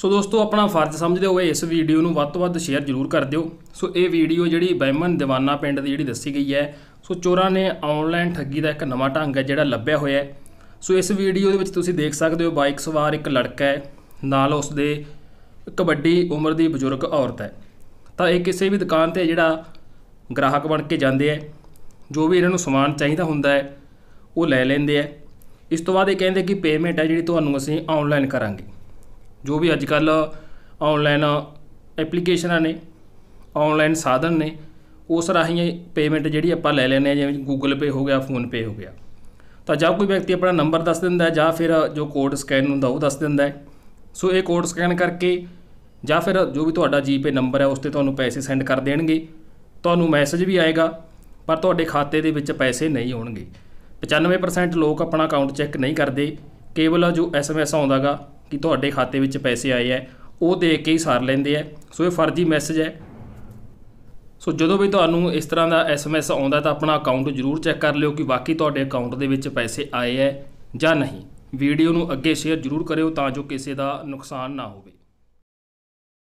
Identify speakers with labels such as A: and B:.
A: ਸੋ ਦੋਸਤੋ ਆਪਣਾ ਫਰਜ਼ ਸਮਝਦੇ ਹੋਏ ਇਸ ਵੀਡੀਓ ਨੂੰ ਵੱਧ ਤੋਂ ਵੱਧ ਸ਼ੇਅਰ ਜ਼ਰੂਰ ਕਰ ਦਿਓ ਸੋ ਇਹ ਵੀਡੀਓ ਜਿਹੜੀ ਬੈਮਨ دیਵਾਨਾ ਪਿੰਡ ਦੀ ਜਿਹੜੀ ਦੱਸੀ ਗਈ ਹੈ ਸੋ ਚੋਰਾਂ ਨੇ ਆਨਲਾਈਨ ਠੱਗੀ ਦਾ ਇੱਕ ਨਵਾਂ ਢੰਗ ਹੈ ਜਿਹੜਾ ਲੱਭਿਆ ਹੋਇਆ ਹੈ ਸੋ ਇਸ ਵੀਡੀਓ ਦੇ ਵਿੱਚ ਤੁਸੀਂ ਦੇਖ ਸਕਦੇ ਹੋ ਬਾਈਕ ਸਵਾਰ ਇੱਕ ਲੜਕਾ ਹੈ ਨਾਲ ਉਸ ਦੇ ਕਬੱਡੀ ਉਮਰ ਦੀ ਬਜ਼ੁਰਗ ਔਰਤ ਹੈ ਤਾਂ ਇਹ ਕਿਸੇ ਵੀ ਦੁਕਾਨ ਤੇ ਜਿਹੜਾ ਗ੍ਰਾਹਕ ਬਣ ਕੇ ਜਾਂਦੇ ਹੈ ਜੋ ਵੀ ਇਹਨਾਂ ਨੂੰ ਸਮਾਨ ਚਾਹੀਦਾ ਹੁੰਦਾ ਹੈ ਉਹ ਲੈ ਲੈਂਦੇ ਹੈ ਇਸ ਤੋਂ ਬਾਅਦ ਇਹ ਕਹਿੰਦੇ ਕਿ ਪੇਮੈਂਟ ਹੈ ਜਿਹੜੀ ਤੁਹਾਨੂੰ ਅਸੀਂ ਆਨਲਾਈਨ ਕਰਾਂਗੇ ਜੋ ਵੀ ਅੱਜ ਕੱਲ ਆਨਲਾਈਨ ਐਪਲੀਕੇਸ਼ਨਾਂ ਨੇ ਆਨਲਾਈਨ ਸਾਧਨ ਨੇ ਉਸ ਰਾਹੀਂ ਪੇਮੈਂਟ ਜਿਹੜੀ ਆਪਾਂ ਲੈ ਲੈਨੇ ਆ ਜਿਵੇਂ ਗੂਗਲ ਪੇ ਹੋ ਗਿਆ ਫੋਨ ਪੇ ਹੋ ਗਿਆ ਤਾਂ ਜਦ ਕੋਈ ਵਿਅਕਤੀ ਆਪਣਾ ਨੰਬਰ ਦੱਸ ਦਿੰਦਾ ਹੈ ਜਾਂ ਫਿਰ ਜੋ ਕੋਡ ਸਕੈਨ ਹੁੰਦਾ ਉਹ ਦੱਸ ਦਿੰਦਾ ਹੈ ਸੋ ਇਹ ਕੋਡ ਸਕੈਨ ਕਰਕੇ ਜਾਂ ਫਿਰ ਜੋ ਵੀ ਤੁਹਾਡਾ ਜੀਪੇ ਨੰਬਰ ਹੈ ਉਸ ਤੇ ਤੁਹਾਨੂੰ ਪੈਸੇ ਸੈਂਡ ਕਰ ਦੇਣਗੇ ਤੁਹਾਨੂੰ ਮੈਸੇਜ ਵੀ ਆਏਗਾ ਪਰ ਤੁਹਾਡੇ ਖਾਤੇ ਦੇ ਵਿੱਚ ਪੈਸੇ ਨਹੀਂ ਹੋਣਗੇ 95% ਲੋਕ ਆਪਣਾ ਅਕਾਊਂਟ ਚੈੱਕ ਨਹੀਂ ਕਰਦੇ ਕੇਵਲ ਜੋ ਐਸਐਮਐਸ ਆਉਂਦਾਗਾ ਕਿ ਤੁਹਾਡੇ ਖਾਤੇ ਵਿੱਚ ਪੈਸੇ ਆਏ ਐ ਉਹ ਦੇਖ ਕੇ ਹੀ ਸਾਰ ਲੈਂਦੇ ਐ ਸੋ ਇਹ ਫਰਜ਼ੀ ਮੈਸੇਜ ਹੈ ਸੋ ਜਦੋਂ ਵੀ ਤੁਹਾਨੂੰ ਇਸ ਤਰ੍ਹਾਂ ਦਾ ਐਸਐਮਐਸ ਆਉਂਦਾ ਤਾਂ ਆਪਣਾ ਅਕਾਊਂਟ ਜ਼ਰੂਰ ਚੈੱਕ ਕਰ ਲਿਓ ਕਿ ਵਾਕਈ ਤੁਹਾਡੇ ਅਕਾਊਂਟ ਦੇ ਵਿੱਚ ਪੈਸੇ ਆਏ ਐ ਜਾਂ ਨਹੀਂ ਵੀਡੀਓ ਨੂੰ ਅੱਗੇ ਸ਼ੇਅਰ ਜ਼ਰੂਰ ਕਰਿਓ ਤਾਂ ਜੋ ਕਿਸੇ ਦਾ ਨੁਕਸਾਨ ਨਾ ਹੋਵੇ